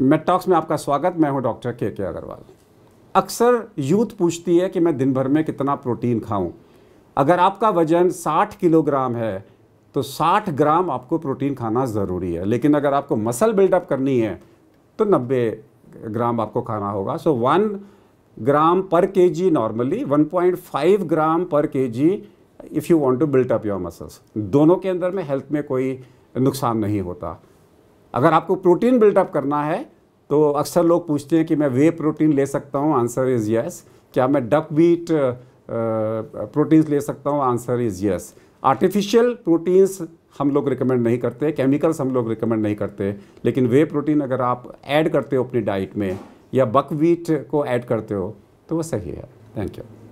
मेटॉक्स में आपका स्वागत मैं हूं डॉक्टर के के अग्रवाल अक्सर यूथ पूछती है कि मैं दिन भर में कितना प्रोटीन खाऊं अगर आपका वज़न 60 किलोग्राम है तो 60 ग्राम आपको प्रोटीन खाना ज़रूरी है लेकिन अगर आपको मसल बिल्डअप करनी है तो 90 ग्राम आपको खाना होगा so one gram per K ji normally one gram per K G if you want to built up your muscles दोनों के अंदर में हेल्थ में कोई नुकसान नहीं होता अगर आपको प्रोटीन बिल्टअप करना है तो अक्सर लोग पूछते हैं कि मैं वे प्रोटीन ले सकता हूँ आंसर इज़ यस क्या मैं डक बीट प्रोटीन्स ले सकता हूँ answer is yes artificial proteins हम लोग रिकमेंड नहीं करते केमिकल्स हम लोग रिकमेंड नहीं करते लेकिन वे प्रोटीन अगर आप ऐड करते हो अपनी डाइट में या बकवीट को ऐड करते हो तो वो सही है थैंक यू